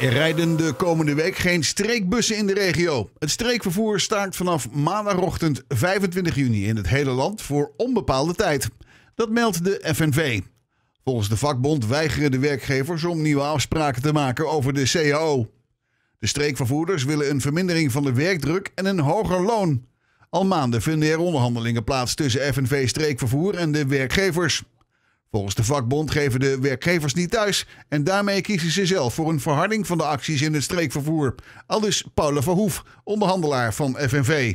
Er rijden de komende week geen streekbussen in de regio. Het streekvervoer staakt vanaf maandagochtend 25 juni in het hele land voor onbepaalde tijd. Dat meldt de FNV. Volgens de vakbond weigeren de werkgevers om nieuwe afspraken te maken over de CAO. De streekvervoerders willen een vermindering van de werkdruk en een hoger loon. Al maanden vinden er onderhandelingen plaats tussen FNV Streekvervoer en de werkgevers. Volgens de vakbond geven de werkgevers niet thuis en daarmee kiezen ze zelf voor een verharding van de acties in het streekvervoer. Aldus Paula Verhoef, onderhandelaar van FNV.